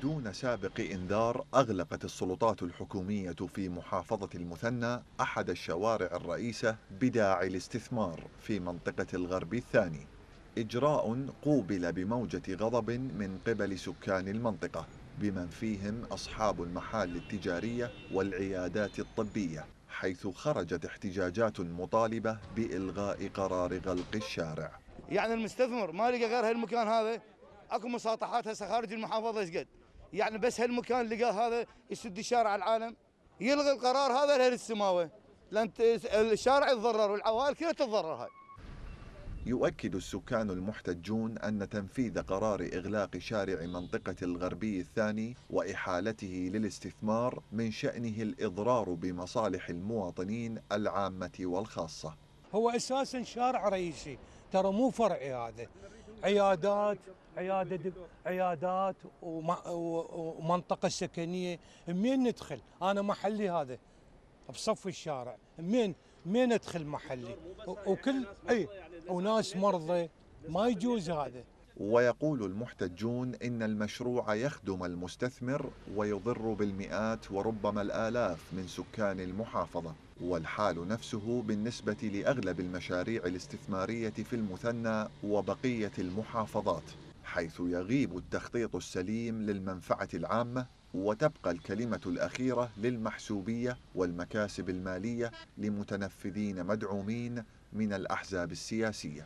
دون سابق انذار اغلقت السلطات الحكوميه في محافظه المثنى احد الشوارع الرئيسه بداعي الاستثمار في منطقه الغرب الثاني اجراء قوبل بموجه غضب من قبل سكان المنطقه بمن فيهم اصحاب المحال التجاريه والعيادات الطبيه حيث خرجت احتجاجات مطالبه بالغاء قرار غلق الشارع يعني المستثمر ما لقى غير هالمكان هذا اكو مساطحات هسه خارج المحافظه ايش قد يعني بس هالمكان لقاه هذا يسد الشارع العالم يلغي القرار هذا لاهل السماوه لان الشارع يتضرر والعوائل كلها تتضرر هاي يؤكد السكان المحتجون أن تنفيذ قرار إغلاق شارع منطقة الغربي الثاني وإحالته للاستثمار من شأنه الإضرار بمصالح المواطنين العامة والخاصة هو أساسا شارع رئيسي ترى مو فرعي هذا عيادات عياده عيادات ومنطقه سكنيه مين ندخل انا محلي هذا بصف الشارع مين مين ادخل محلي وكل اي وناس مرضى ما يجوز هذا ويقول المحتجون إن المشروع يخدم المستثمر ويضر بالمئات وربما الآلاف من سكان المحافظة والحال نفسه بالنسبة لأغلب المشاريع الاستثمارية في المثنى وبقية المحافظات حيث يغيب التخطيط السليم للمنفعة العامة وتبقى الكلمة الأخيرة للمحسوبية والمكاسب المالية لمتنفذين مدعومين من الأحزاب السياسية